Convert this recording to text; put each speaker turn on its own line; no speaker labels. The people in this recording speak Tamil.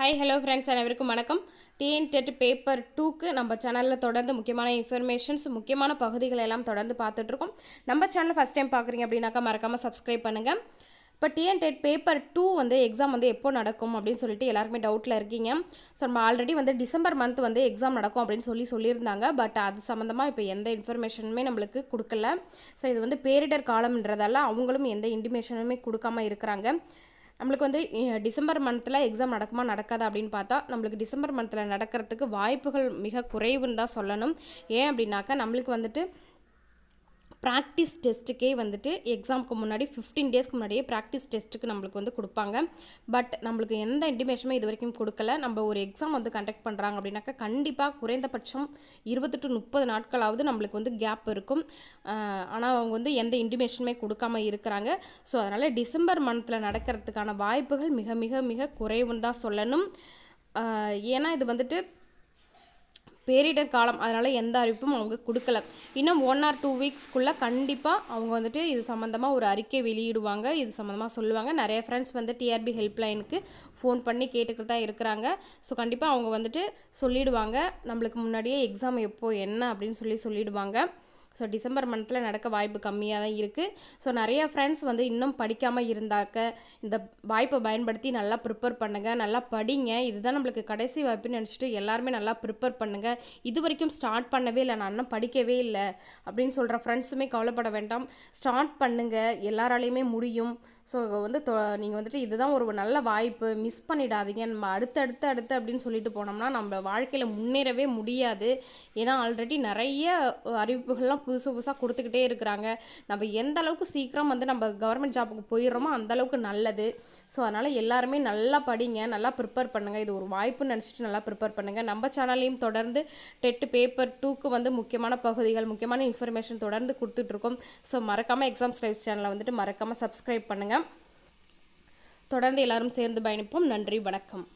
ஹாய் ஹலோ ஃப்ரெண்ட்ஸ் அனைவருக்கும் வணக்கம் டிஎன் டெட் பேப்பர் டூக்கு நம்ம சேனலில் தொடர்ந்து முக்கியமான இன்ஃபர்மேஷன்ஸ் முக்கியமான பகுதிகள் எல்லாம் தொடர்ந்து பார்த்துட்ருக்கோம் நம்ம சேனல் ஃபஸ்ட் டைம் பார்க்குறீங்க அப்படின்னாக்கா மறக்காமல் சப்ஸ்கிரைப் பண்ணுங்கள் இப்போ TN TET paper two e வந்து எக்ஸாம் வந்து எப்போ நடக்கும் அப்படின்னு சொல்லிட்டு எல்லாருமே டவுட்டில் இருக்கீங்க ஸோ நம்ம ஆல்ரெடி வந்து டிசம்பர் மந்த் வந்து எக்ஸாம் நடக்கும் அப்படின்னு சொல்லி சொல்லியிருந்தாங்க பட் அது சம்மந்தமாக இப்போ எந்த இன்ஃபர்மேஷனுமே நம்மளுக்கு கொடுக்கல ஸோ இது வந்து பேரிடர் காலம்ன்றதால அவங்களும் எந்த இன்டிமேஷனுமே கொடுக்காமல் இருக்கிறாங்க நம்மளுக்கு வந்து டிசம்பர் மந்தில் எக்ஸாம் நடக்குமா நடக்காதா அப்படின்னு பார்த்தா நம்மளுக்கு டிசம்பர் மந்தில் நடக்கிறதுக்கு வாய்ப்புகள் மிக குறைவுன்னு தான் சொல்லணும் ஏன் அப்படின்னாக்கா நம்மளுக்கு வந்துட்டு ப்ராக்டிஸ் டெஸ்ட்டுக்கே வந்துட்டு எக்ஸாமுக்கு முன்னாடி ஃபிஃப்டீன் டேஸ்க்கு முன்னாடியே ப்ராக்டிஸ் டெஸ்ட்டுக்கு நம்மளுக்கு வந்து கொடுப்பாங்க பட் நம்மளுக்கு எந்த இன்டிமேஷனும் இது வரைக்கும் கொடுக்கல நம்ம ஒரு எக்ஸாம் வந்து கண்டக்ட் பண்ணுறாங்க அப்படின்னாக்கா கண்டிப்பாக குறைந்தபட்சம் இருபது டு முப்பது நாட்களாவது நம்மளுக்கு வந்து கேப் இருக்கும் ஆனால் அவங்க வந்து எந்த இன்டிமேஷனுமே கொடுக்காம இருக்கிறாங்க ஸோ அதனால் டிசம்பர் மந்தில் நடக்கிறதுக்கான வாய்ப்புகள் மிக மிக மிக குறைவுன்னு தான் சொல்லணும் ஏன்னா இது வந்துட்டு பேரிடர் காலம் அதனால் எந்த அறிவிப்பும் அவங்க கொடுக்கல இன்னும் ஒன் ஆர் டூ வீக்ஸ்க்குள்ளே கண்டிப்பாக அவங்க வந்துட்டு இது சம்மந்தமாக ஒரு அறிக்கை வெளியிடுவாங்க இது சம்மந்தமாக சொல்லுவாங்க நிறைய ஃப்ரெண்ட்ஸ் வந்து டிஆர்பி ஹெல்ப்லைனுக்கு ஃபோன் பண்ணி கேட்டுக்கிட்டு தான் இருக்கிறாங்க ஸோ கண்டிப்பாக அவங்க வந்துட்டு சொல்லிடுவாங்க நம்மளுக்கு முன்னாடியே எக்ஸாம் எப்போது என்ன அப்படின்னு சொல்லி சொல்லிடுவாங்க ஸோ டிசம்பர் மந்தில் நடக்க வாய்ப்பு கம்மியாக தான் இருக்குது ஸோ நிறைய ஃப்ரெண்ட்ஸ் வந்து இன்னும் படிக்காமல் இருந்தாக்க இந்த வாய்ப்பை பயன்படுத்தி நல்லா ப்ரிப்பேர் பண்ணுங்கள் நல்லா படிங்க இதுதான் நம்மளுக்கு கடைசி வாய்ப்புன்னு நினச்சிட்டு எல்லாருமே நல்லா ப்ரிப்பேர் பண்ணுங்கள் இது வரைக்கும் ஸ்டார்ட் பண்ணவே இல்லை நான் இன்னும் படிக்கவே இல்லை அப்படின்னு சொல்கிற ஃப்ரெண்ட்ஸுமே கவலைப்பட வேண்டாம் ஸ்டார்ட் பண்ணுங்கள் எல்லாராலையுமே முடியும் ஸோ வந்து தொ நீங்கள் வந்துட்டு இதுதான் ஒரு நல்ல வாய்ப்பு மிஸ் பண்ணிடாதீங்க நம்ம அடுத்து அடுத்து அடுத்து அப்படின்னு சொல்லிட்டு போனோம்னா நம்ம வாழ்க்கையில் முன்னேறவே முடியாது ஏன்னா ஆல்ரெடி நிறைய அறிவிப்புகள்லாம் புதுசு புதுசாக கொடுத்துக்கிட்டே இருக்கிறாங்க நம்ம எந்த அளவுக்கு சீக்கிரம் வந்து நம்ம கவர்மெண்ட் ஜாப்புக்கு போயிடுறோமோ அந்தளவுக்கு நல்லது ஸோ அதனால் எல்லாருமே நல்லா படிங்க நல்லா ப்ரிப்பேர் பண்ணுங்கள் இது ஒரு வாய்ப்புன்னு நினச்சிட்டு நல்லா ப்ரிப்பேர் பண்ணுங்கள் நம்ம சேனல்லையும் தொடர்ந்து டெட்டு பேப்பர் டூக்கு வந்து முக்கியமான பகுதிகள் முக்கியமான இன்ஃபர்மேஷன் தொடர்ந்து கொடுத்துட்ருக்கோம் ஸோ மறக்காமல் எக்ஸாம்ஸ் லைஃப் சேனலை வந்துட்டு மறக்காமல் சப்ஸ்கிரைப் பண்ணுங்கள் தொடர்ந்து எல்லாரும் சேர்ந்து பயணிப்போம் நன்றி வணக்கம்